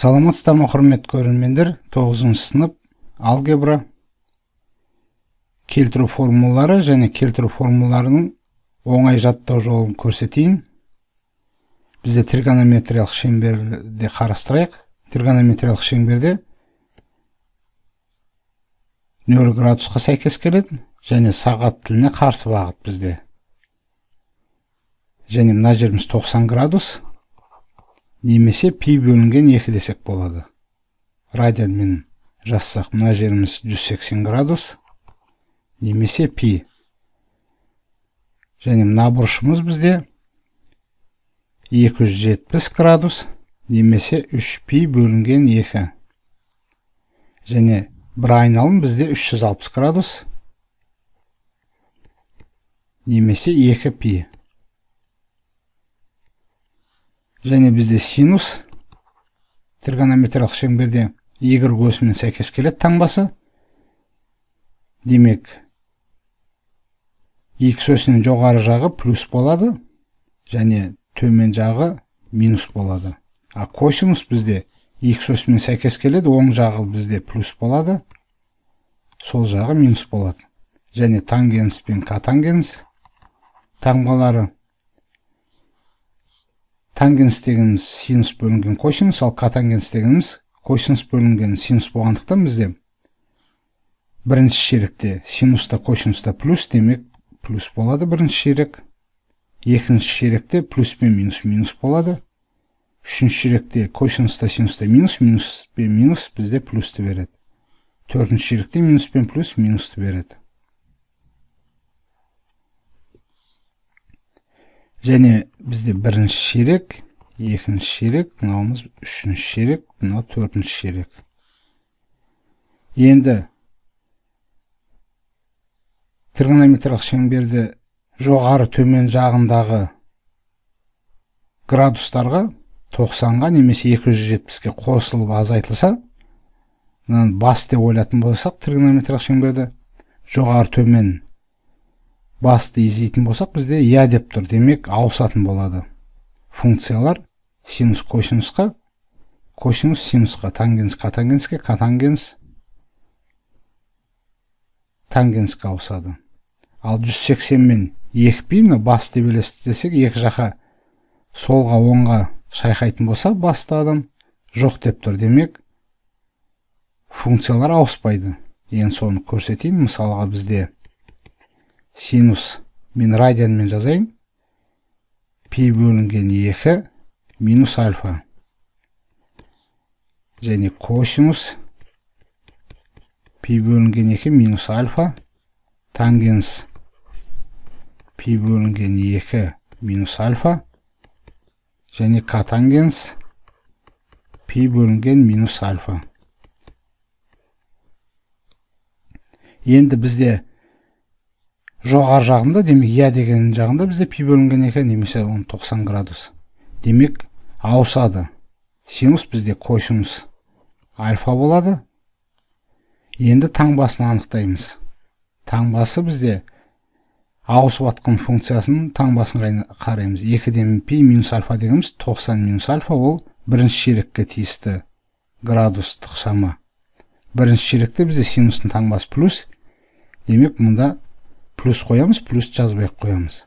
саламатсыздар ма құрметті көрермендер тоғызыншы сынып алгебра келтіру формулалары және келтіру формулаларының оңай жаттау жолын көрсетейін бізде тригонометриялық шеңберде қарастырайық тригонометриялық шеңберде нөл градусқа сәйкес келеді және сағат тіліне қарсы бағыт бізде және мына жеріміз 90 градус немесе пи бөлінген екі десек болады радианмен жазсақ мына жеріміз 180 градус немесе пи және мына бұрышымыз бізде 270 градус немесе 3 пи бөлінген 2 және бір айналым бізде 360 градус немесе 2 пи және бізде синус тригонометриялық шеңберде y осімен сәйкес келеді таңбасы демек x осінің жоғары жағы плюс болады және төмен жағы минус болады а косинус бізде x осімен сәйкес келеді оң жағы бізде плюс болады сол жағы минус болады және тангенс пен катангенс таңбалары тангенс дегеніміз синус бөлінген косинус ал катангенс дегеніміз косинус бөлінген синус болғандықтан бізде бірінші ширекте синуста косинуста плюс демек плюс болады бірінші ширек екінші ширекте плюс пен минус минус болады үшінші ширекте косинуста синуста минус минус пен минус бізде плюсты береді төртінші ширекте минус пен плюс минусты береді және бізде бірінші ширек екінші ширек мынауымыз үшінші ширек мынау төртінші ширек енді тригонометриялық шеңберді жоғары төмен жағындағы градустарға 90-ға немесе 270-ге қосылып азайтылса мынаны бас деп ойлатын болсақ тригонометриялық шеңберді жоғары төмен басты изейтін болсақ бізде я деп тұр демек ауысатын болады функциялар синус косинусқа косинус синусқа тангенс катангенске катангенс тангенске ауысады ал 180 мен пи мына басты десек екі жаққа солға оңға шайқайтын болса басты адам жоқ деп тұр демек функциялар ауыспайды енді соны көрсетейін мысалға бізде синус мен радианмен жазайын пи бөлінген 2 минус альфа және косинус пи бөлінген 2 минус альфа тангенс пи бөлінген 2 минус альфа және катангенс пи бөлінген минус альфа енді бізде жоғары жағында демек я иә деген жағында бізде пи бөлінген екен немесе он 90 градус демек ауысады синус бізде косинус альфа болады енді таңбасын анықтаймыз таңбасы бізде ауысып жатқан функциясының таңбасын қараймыз екіден пи минус альфа дегеніміз 90 минус альфа ол бірінші ширекке тиісті градустық шама бірінші ширекте бізде синустың таңбасы плюс демек мұнда плюс қоямыз плюс жазбай ақ қоямыз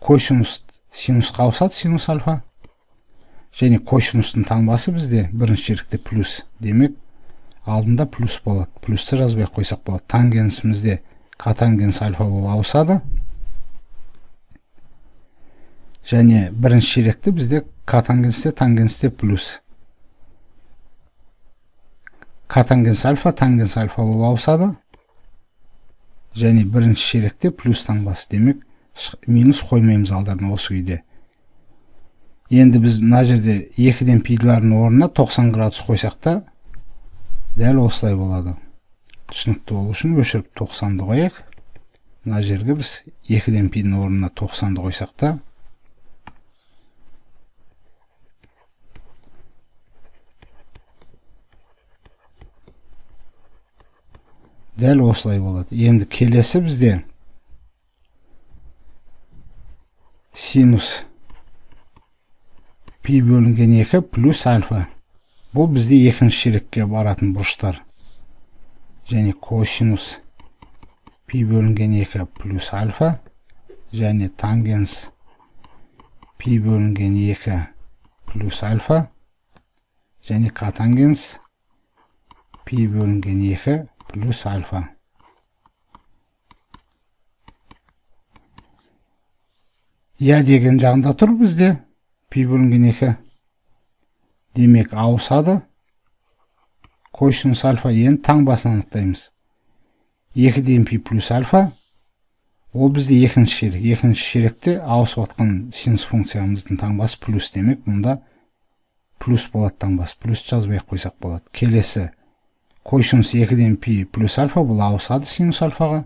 косинус синусқа ауысады синус альфа және косинустың таңбасы бізде бірінші ерікте плюс демек алдында плюс болады плюсті жазбай ақ қойсақ болады тангенсімізде катангенс альфа болып ауысады және бірінші ширекте бізде катангенсте тангенсте плюс катангенс альфа тангенс альфа болып ауысады және бірінші ширекте плюс таңбасы демек минус қоймаймыз алдарына осы күйде енді біз мына жерде екіден пидлардың орнына 90 градус қойсақ та дәл осылай болады түсінікті болу үшін өшіріп 90-ды қояйық мына жерге біз екіден пидің орнына 90-ды қойсақ та дәл осылай болады енді келесі бізде синус пи бөлінген екі плюс альфа бұл бізде екінші ширекке баратын бұрыштар және косинус пи бөлінген екі плюс альфа және тангенс пи бөлінген екі плюс альфа және катангенс пи бөлінген екі плюс альфа. Я деген жағында тұр бізде пи бөлінген екі демек ауысады косинус альфа ен таңбасын анықтаймыз 2 пи плюс альфа ол бізде екінші шерек. екінші шеректе ауысып жатқан синус функциямыздың таңбасы плюс демек мұнда плюс болады таңбасы плюс жазбай қойсақ болады келесі косинус екіден пи плюс альфа бұл ауысады синус альфаға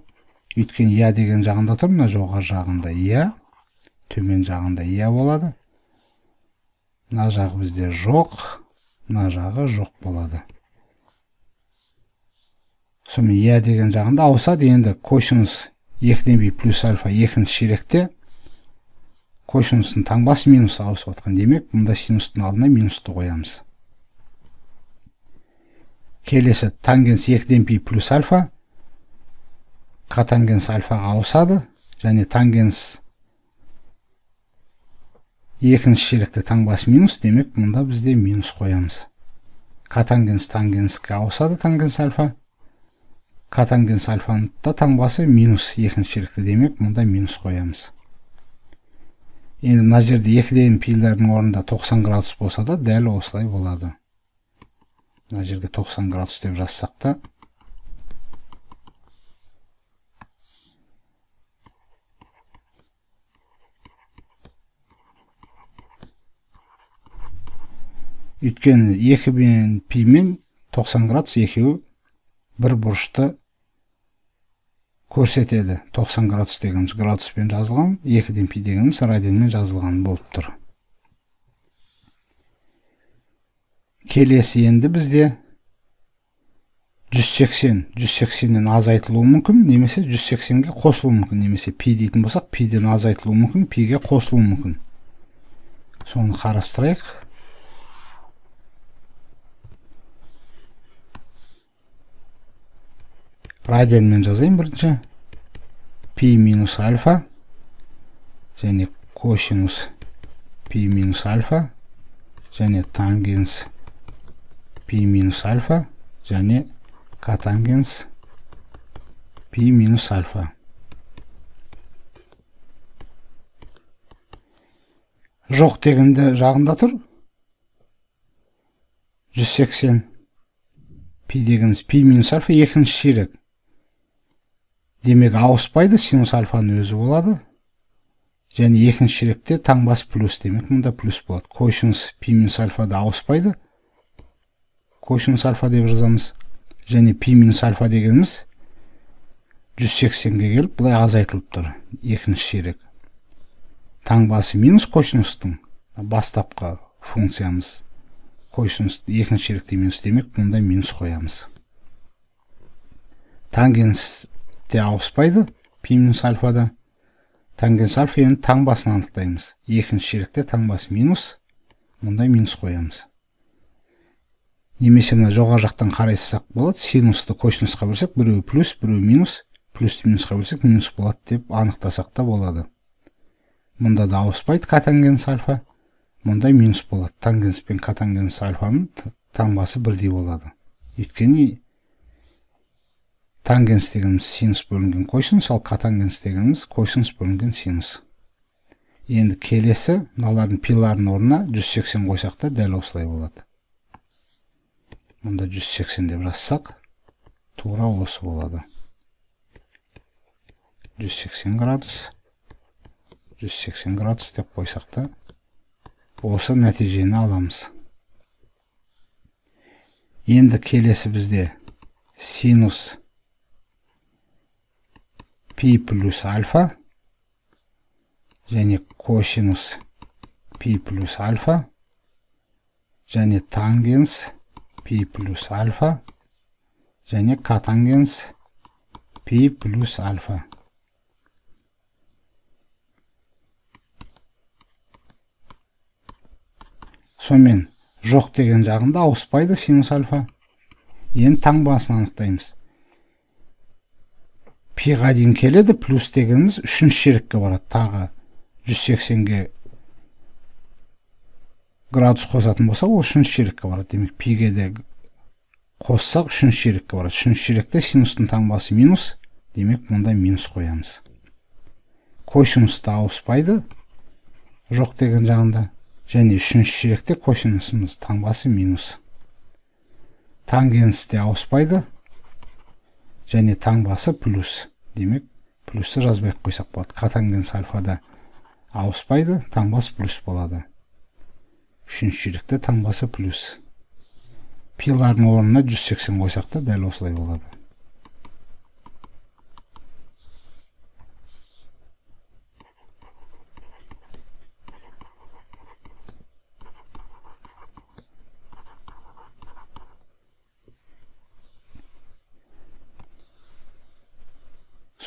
өйткені я деген жағында тұр мына жоғары жағында иә төмен жағында иә болады мына жағы бізде жоқ мына жағы жоқ болады сонымен иә деген жағында ауысады енді косинус екіден пи плюс альфа екінші ширекте косинустың таңбасы минус ауысып отқан демек мұнда синустың алдына минусты қоямыз келесі тангенс екіден пи плюс альфа тангенс альфаға ауысады және тангенс екінші шерікті таңбасы минус демек мұнда бізде минус қоямыз котангенс тангенске ауысады тангенс альфа котангенс альфаның да таңбасы минус екінші шелікті демек мұнда минус қоямыз енді мына жерде екіден пилдардың орнында 90 градус болса да дәл осылай болады мына жерге 90 градус деп жазсақ та өйткені екі мен пи мен 90 градус екеуі бір бұрышты көрсетеді 90 градус дегеніміз градуспен жазылған 2 пи дегеніміз радианмен жазылған болып тұр келесі енді бізде 180 180-нен азайтылуы мүмкін немесе 180-ге қосылуы мүмкін немесе пи дейтін болсақ пиден азайтылуы мүмкін пиге қосылуы мүмкін соны қарастырайық радианмен жазайын бірінші пи минус альфа және косинус пи минус альфа және тангенс пи минус альфа және катангенс пи минус альфа жоқ дегенде жағында тұр 180 пи дегеніміз пи минус альфа екінші ширек демек ауыспайды синус альфаның өзі болады және екінші ширекте таңбасы плюс демек мұнда плюс болады косинус пи минус альфа да ауыспайды косинус альфа деп жазамыз және пи минус альфа дегеніміз 180-ге келіп былай азайтылып тұр екінші ширек таңбасы минус косинустың бастапқы функциямыз косинус екінші ширекте минус демек мұнда минус қоямыз тангенс те ауыспайды пи минус альфада тангенс альфа енді таңбасын анықтаймыз екінші ширекте таңбасы минус мұнда минус қоямыз немесе мына жоғары жақтан қарайсақ болады синусты косинусқа бөлсек біреуі плюс біреуі минус плюсті минусқа бөлсек минус болады деп анықтасақ та болады мұнда да ауыспайды катангенс альфа мұнда минус болады тангенс пен катангенс альфаның таңбасы бірдей болады өйткені тангенс дегеніміз синус бөлінген косинус ал катангенс дегеніміз косинус бөлінген синус енді келесі мыналардың пиларын орнына 180 қойсақ та дәл осылай болады мында 180 деп жазсақ тура осы болады 180 градус 180 градус деп қойсақ та осы нәтижені аламыз енді келесі бізде синус пи плюс альфа және косинус пи плюс альфа және тангенс пи плюс альфа және катангенс пи плюс альфа сонымен жоқ деген жағында ауыспайды синус альфа енді таңбасын анықтаймыз пиға дейін келеді плюс дегеніміз үшінші шерекке барады тағы 180-ге градус қосатын болса ол үшінші ширекке барады демек пиге де қоссақ үшінші ширекке барады үшінші ширекте синустың таңбасы минус демек мұнда минус қоямыз косинус ауыспайды жоқ деген жағында және үшінші ширекте косинусымыз таңбасы минус тангенс те ауыспайды және таңбасы плюс демек плюсты жазбай ақ қойсақ болады катангенс альфада ауыспайды таңбасы плюс болады үшіншілікті таңбасы плюс пилардың орнына 180 қойсақ та дәл осылай болады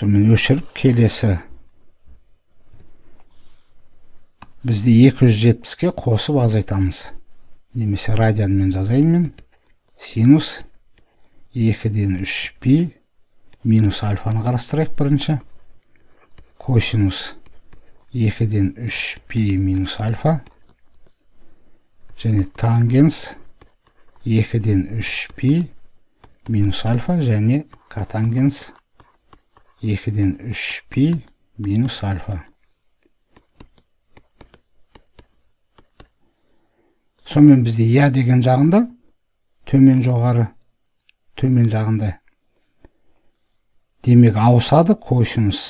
сонымен өшіріп келесі бізде 270-ке қосып азайтамыз немесе радианмен жазайын мен синус 2-ден 3 пи минус альфаны қарастырайық бірінші косинус 2-ден 3 пи минус альфа және тангенс 2-ден 3 пи минус альфа және катангенс 2-ден 3 пи минус альфа сонымен бізде я деген жағында төмен жоғары төмен жағында демек ауысады косинус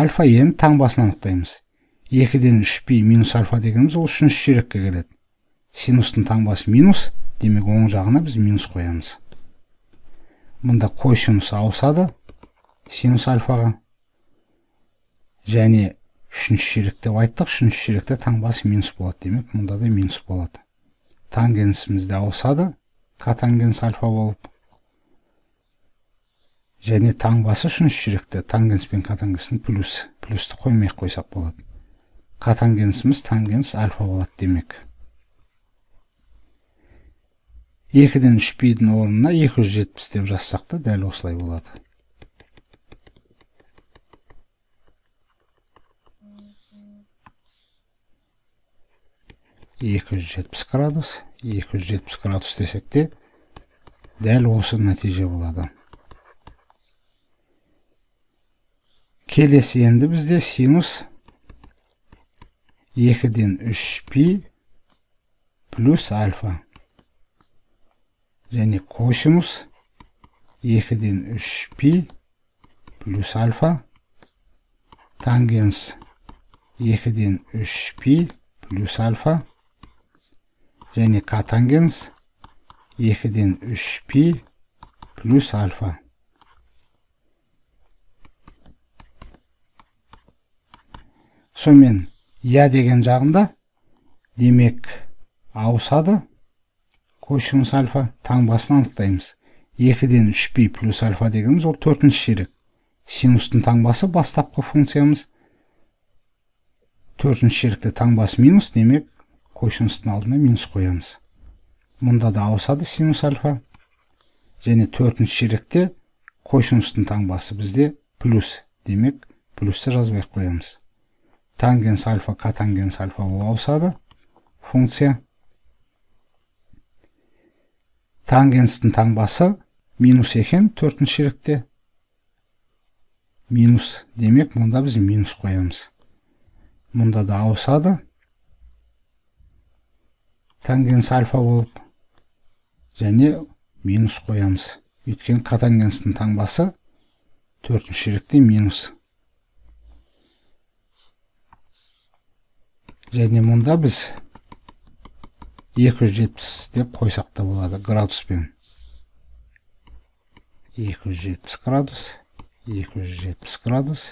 альфа енді таңбасын анықтаймыз екіден үш пи минус альфа дегеніміз ол үшінші ширекке келеді синустың таңбасы минус демек оң жағына біз минус қоямыз мұнда косинус ауысады синус альфаға және үшінші ширек деп айттық үшінші ширекте таңбасы минус болады демек мұнда да минус болады тангенсімізді ауысады катангенс альфа болып және таңбасы үшінші жүректе тангенс пен катангенстің плюс плюсті қоймай ақ қойсақ болады катангенсіміз тангенс альфа болады демек екіден үш пидің орнына екі жүз жетпіс деп жазсақ та дәл осылай болады 270 градус 270 градус десек те дәл осы нәтиже болады келесі енді бізде синус 2-ден 3 π плюс альфа және косинус 2-ден 3 π плюс альфа тангенс 2-ден 3 π плюс альфа және катангенс 2-ден 3 пи плюс альфа сонымен я деген жағында демек ауысады көшіңіз альфа таңбасын анықтаймыз 2-ден 3 пи плюс альфа дегеніміз ол 4-ші ширек синустың таңбасы бастапқы функциямыз 4 төртінші ширекте таңбасы минус демек косинустың алдына минус қоямыз мұнда да ауысады синус альфа және төртінші шеректе косинустың таңбасы бізде плюс демек плюсті жазбай ақ қоямыз тангенс альфа катангенс альфа бол ауысады функция тангенстің таңбасы минус екен төртінші шеректе минус демек мұнда біз минус қоямыз мұнда да ауысады тангенс альфа болып және минус қоямыз өйткені котангенстің таңбасы төртінші ширекте минус және мұнда біз 270 деп қойсақ та болады градуспен 270 градус 270 градус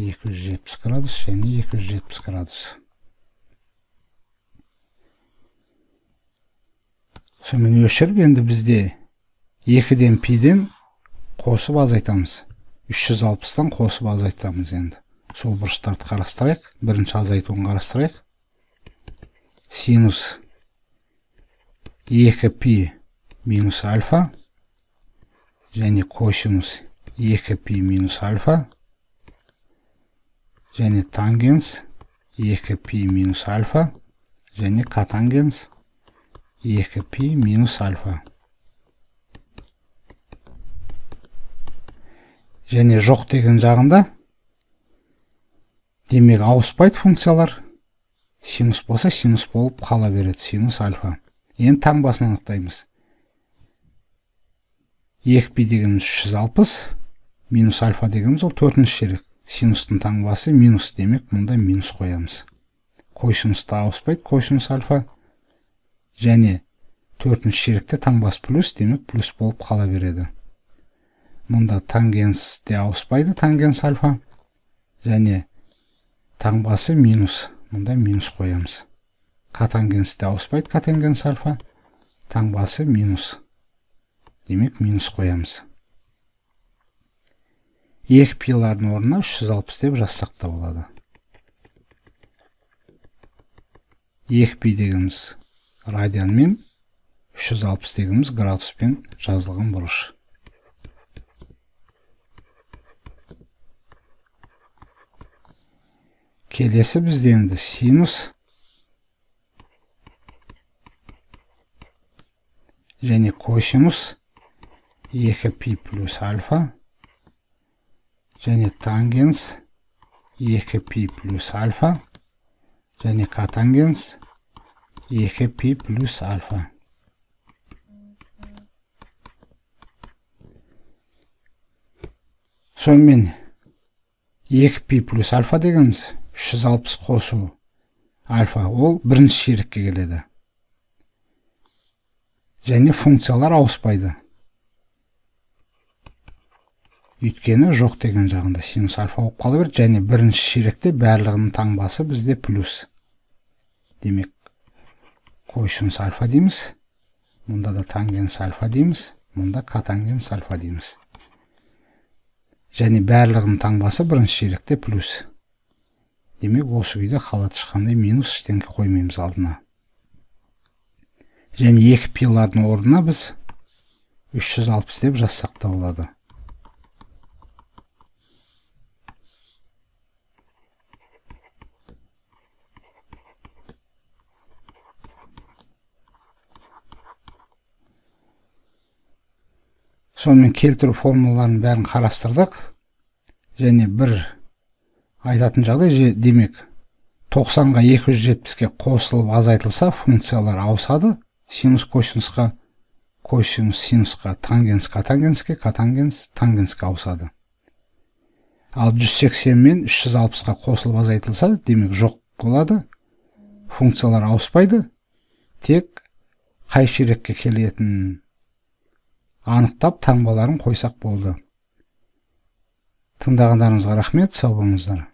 270 градус және 270 градус сонымен өшіріп енді бізде екіден пиден қосып азайтамыз 360 алпыстан қосып азайтамыз енді сол бұрыштарды қарастырайық бірінші азайтуын қарастырайық синус 2 пи минус альфа және косинус 2 пи минус альфа және тангенс 2 пи минус альфа және катангенс e пи минус альфа және жоқ деген жағында демек ауыспайды функциялар синус болса синус болып қала береді синус альфа енді таңбасын анықтаймыз екі пи дегеніміз 360, минус альфа дегеніміз ол төртінші шерек. синустың таңбасы минус демек мұнда минус қоямыз косинус та ауыспайды косинус альфа және төртінші ширекте таңбас плюс демек плюс болып қала береді мұнда тангенс де ауыспайды тангенс альфа және таңбасы минус мұнда минус қоямыз катангенс те ауыспайды катангенс альфа таңбасы минус демек минус қоямыз екі пилардың орнына 360 деп жазсақ та болады екі пи дегеніміз радианмен 360 градус градуспен жазылған бұрыш келесі бізде енді синус және косинус 2 π плюс альфа және тангенс 2 π плюс альфа және катангенс y пи плюс альфа. сонымен екі пи плюс альфа дегеніміз 360 қосу альфа ол бірінші ширекке келеді және функциялар ауыспайды Үйткені жоқ деген жағында синус альфа болып қала береді және бірінші ширекте барлығының таңбасы бізде плюс демек косинус альфа дейміз мұнда да тангенс альфа дейміз мұнда катангенс альфа дейміз және барлығының таңбасы бірінші ширекте плюс демек осы күйде қалады ешқандай минус ештеңке қоймаймыз алдына және екі пилардың орнына біз 360 деп жазсақ та болады сонымен келтіру формулаларын бәрін қарастырдық және бір айтатын жағдай демек 90-ға 270-ке қосылып азайтылса функциялар ауысады синус косинусқа косинус синусқа тангенс катангенске катангенс тангенске ауысады ал 180 мен 360-қа қосылып азайтылса демек жоқ болады функциялар ауыспайды тек қай ширекке келетін анықтап таңбаларын қойсақ болды тыңдағандарыңызға рахмет сау болыңыздар